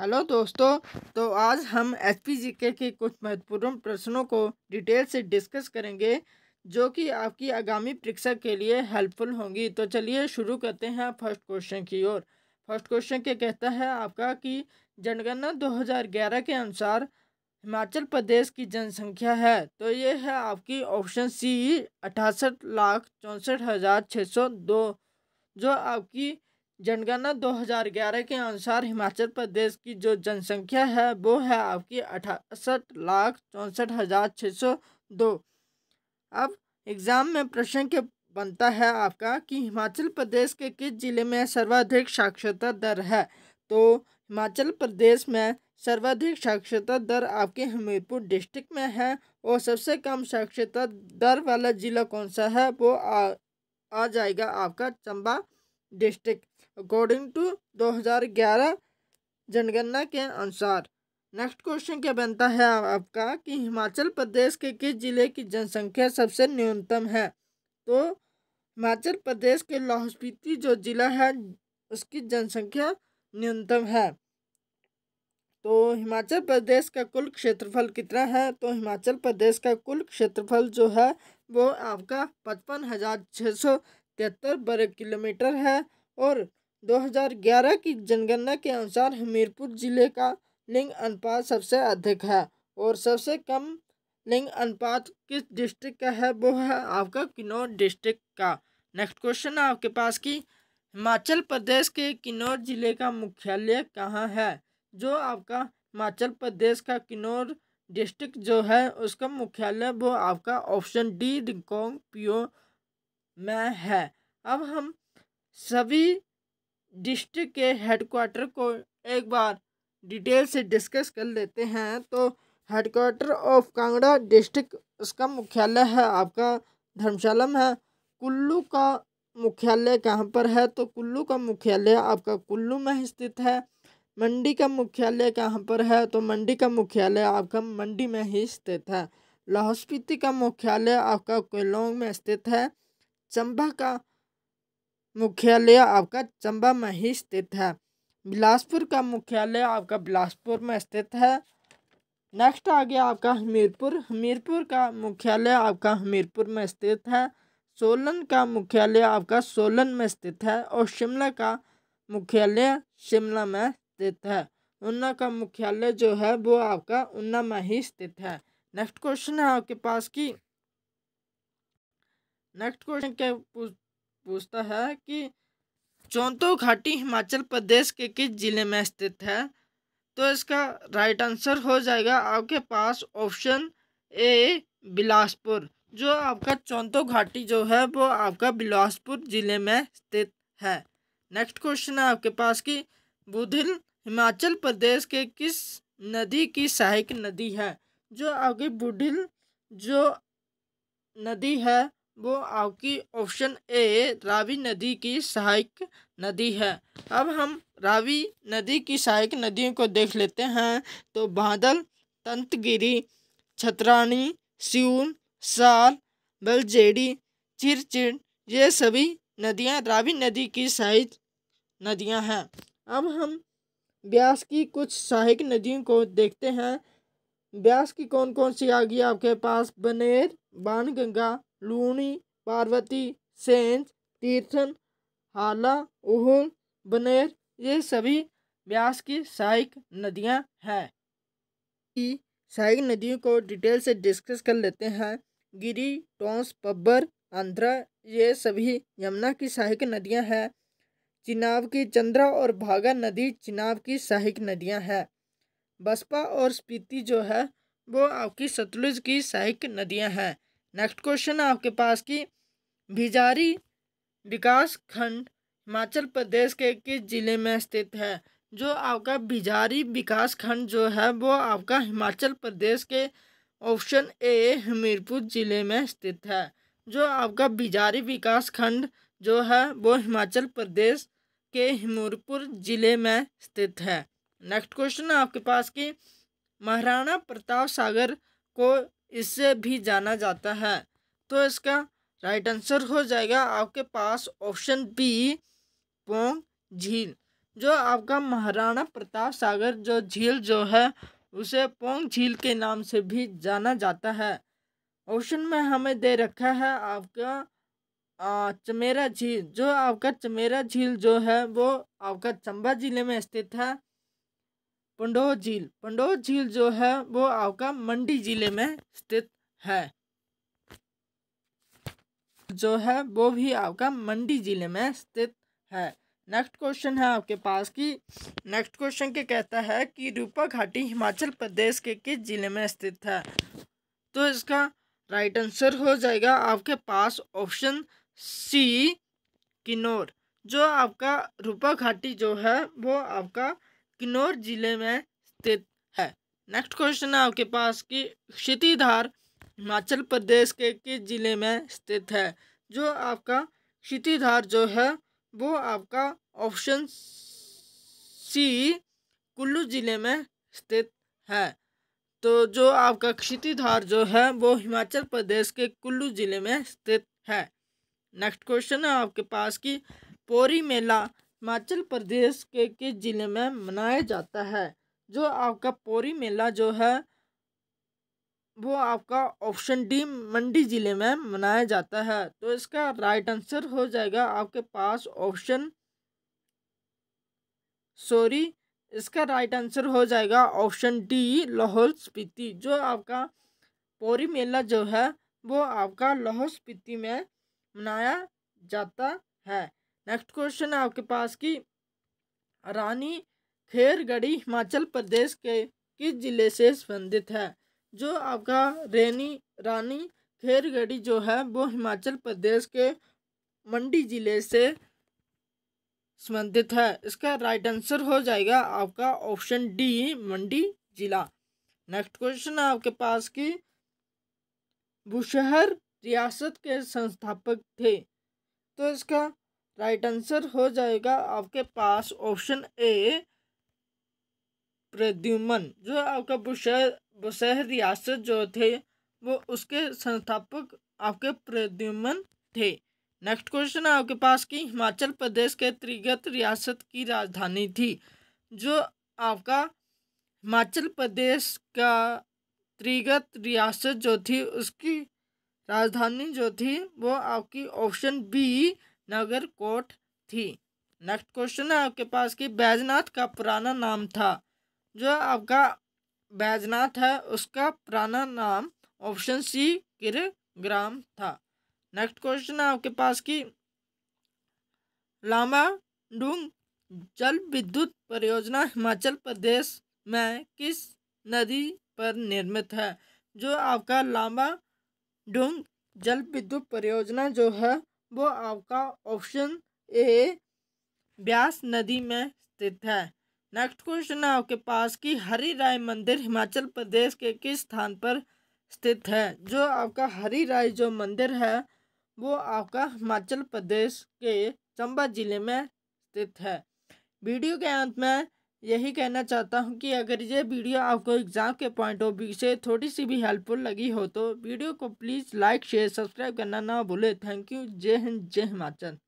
hello दोस्तों तो आज हम एच पी जी के कुछ महत्वपूर्ण प्रश्नों को डिटेल से डिस्कस करेंगे जो कि आपकी आगामी परीक्षा के लिए हेल्पफुल होंगी तो चलिए शुरू करते हैं फर्स्ट क्वेश्चन की ओर फर्स्ट क्वेश्चन क्या कहता है आपका कि जनगणना 2011 के अनुसार हिमाचल प्रदेश की जनसंख्या है तो ये है आपकी ऑप्शन सी अठासठ लाख चौंसठ हज़ार छः सौ दो जो आपकी जनगणना 2011 के अनुसार हिमाचल प्रदेश की जो जनसंख्या है वो है आपकी अठासठ लाख चौंसठ हज़ार छः सौ दो अब एग्ज़ाम में प्रश्न के बनता है आपका कि हिमाचल प्रदेश के किस ज़िले में सर्वाधिक साक्षरता दर है तो हिमाचल प्रदेश में सर्वाधिक साक्षरता दर आपके हमीरपुर डिस्ट्रिक्ट में है और सबसे कम साक्षरता दर वाला ज़िला कौन सा है वो आ, आ जाएगा आपका चंबा डिस्ट्रिक्ट अकॉर्डिंग टू 2011 जनगणना के अनुसार नेक्स्ट क्वेश्चन क्या बनता है आपका कि हिमाचल प्रदेश के किस जिले की जनसंख्या सबसे न्यूनतम है तो हिमाचल प्रदेश के लाहौल स्पीति जो जिला है उसकी जनसंख्या न्यूनतम है तो हिमाचल प्रदेश का कुल क्षेत्रफल कितना है तो हिमाचल प्रदेश का कुल क्षेत्रफल जो है वो आपका पचपन हज़ार छः सौ तिहत्तर वर्ग किलोमीटर है और 2011 की जनगणना के अनुसार हमीरपुर जिले का लिंग अनुपात सबसे अधिक है और सबसे कम लिंग अनुपात किस डिस्ट्रिक्ट का है वो है आपका किन्नौर डिस्ट्रिक्ट का नेक्स्ट क्वेश्चन है आपके पास की हिमाचल प्रदेश के किन्नौर जिले का मुख्यालय कहाँ है जो आपका हिमाचल प्रदेश का किन्नौर डिस्ट्रिक्ट जो है उसका मुख्यालय वो आपका ऑप्शन डी रिकोंग पियो में है अब हम सभी डिस्ट्रिक्ट के हेडक्वार्टर को एक बार डिटेल से डिस्कस कर लेते हैं तो हेडक्वार्टर ऑफ कांगड़ा डिस्ट्रिक्ट उसका मुख्यालय है आपका धर्मशाला में है कुल्लू का मुख्यालय कहाँ पर है तो कुल्लू का मुख्यालय आपका कुल्लू में स्थित है मंडी का मुख्यालय कहाँ पर है तो मंडी का मुख्यालय आपका मंडी में ही स्थित है लाहौल स्पीति का मुख्यालय आपका कोलोंग में स्थित है चंबा का मुख्यालय आपका चंबा में ही स्थित है बिलासपुर का मुख्यालय आपका बिलासपुर में स्थित है नेक्स्ट आ गया आपका हमीरपुर हमीरपुर का मुख्यालय आपका हमीरपुर में स्थित है सोलन का मुख्यालय आपका सोलन में स्थित है और शिमला का मुख्यालय शिमला में स्थित है ऊना का मुख्यालय जो है वो आपका ऊना में ही स्थित है नेक्स्ट क्वेश्चन है आपके पास की नेक्स्ट क्वेश्चन के पूछता है कि चौंतो घाटी हिमाचल प्रदेश के किस ज़िले में स्थित है तो इसका राइट आंसर हो जाएगा आपके पास ऑप्शन ए बिलासपुर जो आपका चौंतो घाटी जो है वो आपका बिलासपुर ज़िले में स्थित है नेक्स्ट क्वेश्चन है आपके पास कि बुधिल हिमाचल प्रदेश के किस नदी की सहायक नदी है जो आपकी बुढ़िल जो नदी है वो आपकी ऑप्शन ए रावी नदी की सहायक नदी है अब हम रावी नदी की सहायक नदियों को देख लेते हैं तो बादल तंतगिरी छतरानी सियून साल बलजेड़ी चिरचिड़ ये सभी नदियाँ रावी नदी की सहायक नदियाँ हैं अब हम ब्यास की कुछ सहायक नदियों को देखते हैं ब्यास की कौन कौन सी आ गई आपके पास बनेर बाणगंगा लूणी पार्वती सेंज तीर्थन हाला ओहल बनेर ये सभी ब्यास की सहायक नदियां हैं सहायक नदियों को डिटेल से डिस्कस कर लेते हैं गिरी टोंस पब्बर आंध्रा ये सभी यमुना की सहायक नदियां हैं चिनाव की चंद्रा और भागा नदी चिनाव की सहायक नदियां हैं बसपा और स्पीति जो है वो आपकी सतलुज की सहायक नदियां हैं नेक्स्ट क्वेश्चन आपके पास की भिजारी विकास खंड हिमाचल प्रदेश के किस जिले में स्थित है जो आपका भिजारी विकास खंड जो है वो आपका हिमाचल प्रदेश के ऑप्शन ए हमीरपुर जिले में स्थित है जो आपका भिजारी विकास खंड जो है वो हिमाचल प्रदेश के हमीरपुर जिले में स्थित है नेक्स्ट क्वेश्चन आपके पास की महाराणा प्रताप सागर को इससे भी जाना जाता है तो इसका राइट आंसर हो जाएगा आपके पास ऑप्शन बी पोंग झील जो आपका महाराणा प्रताप सागर जो झील जो है उसे पोंग झील के नाम से भी जाना जाता है ऑप्शन में हमें दे रखा है आपका आ, चमेरा झील जो आपका चमेरा झील जो है वो आपका चंबा जिले में स्थित है पंडोह झील पंडोह झील जो है वो आपका मंडी जिले में स्थित है जो है वो भी आपका मंडी जिले में स्थित है नेक्स्ट क्वेश्चन है आपके पास कि नेक्स्ट क्वेश्चन के कहता है कि रूपा घाटी हिमाचल प्रदेश के किस जिले में स्थित है तो इसका राइट आंसर हो जाएगा आपके पास ऑप्शन सी किन्नौर जो आपका रूपा घाटी जो है वो आपका किन्नौर जिले में स्थित है नेक्स्ट क्वेश्चन है आपके पास कि क्षितिधार हिमाचल प्रदेश के किस जिले में स्थित है जो आपका क्षितिधार जो है वो आपका ऑप्शन सी कुल्लू ज़िले में स्थित है तो जो आपका क्षितिधार जो है वो हिमाचल प्रदेश के कुल्लू ज़िले में स्थित है नेक्स्ट क्वेश्चन है आपके पास कि पोरी मेला हिमाचल प्रदेश के किस ज़िले में मनाया जाता है जो आपका पोरी मेला जो है वो आपका ऑप्शन डी मंडी ज़िले में मनाया जाता है तो इसका राइट आंसर हो जाएगा आपके पास ऑप्शन सॉरी इसका राइट आंसर हो जाएगा ऑप्शन डी लाहौल स्पीति जो आपका पोरी मेला जो है वो आपका लाहौल स्पीति में मनाया जाता है नेक्स्ट क्वेश्चन है आपके पास की रानी खेरगढ़ी हिमाचल प्रदेश के किस जिले से संबंधित है जो आपका रेनी रानी खेरगढ़ी जो है वो हिमाचल प्रदेश के मंडी जिले से संबंधित है इसका राइट आंसर हो जाएगा आपका ऑप्शन डी मंडी जिला नेक्स्ट क्वेश्चन है आपके पास की बुशहर रियासत के संस्थापक थे तो इसका राइट आंसर हो जाएगा आपके पास ऑप्शन ए प्रद्युमन जो आपका बुशहर बुशह रियासत जो थे वो उसके संस्थापक आपके प्रद्युमन थे नेक्स्ट क्वेश्चन है आपके पास कि हिमाचल प्रदेश के त्रिगत रियासत की राजधानी थी जो आपका हिमाचल प्रदेश का त्रिगत रियासत जो थी उसकी राजधानी जो थी वो आपकी ऑप्शन बी नगर कोट थी नेक्स्ट क्वेश्चन है आपके पास कि बैजनाथ का पुराना नाम था जो आपका बैजनाथ है उसका पुराना नाम ऑप्शन सी किर ग्राम था नेक्स्ट क्वेश्चन है आपके पास कि लामा डूंग जल विद्युत परियोजना हिमाचल प्रदेश में किस नदी पर निर्मित है जो आपका लामा डूंग जल विद्युत परियोजना जो है वो आपका ऑप्शन ए ब्यास नदी में स्थित है नेक्स्ट क्वेश्चन है आपके पास कि हरी राय मंदिर हिमाचल प्रदेश के किस स्थान पर स्थित है जो आपका हरी राय जो मंदिर है वो आपका हिमाचल प्रदेश के चंबा जिले में स्थित है वीडियो के अंत में यही कहना चाहता हूँ कि अगर ये वीडियो आपको एग्ज़ाम के पॉइंट ऑफ व्यू से थोड़ी सी भी हेल्पफुल लगी हो तो वीडियो को प्लीज़ लाइक शेयर सब्सक्राइब करना ना भूले थैंक यू जय हिंद जय हिमाचल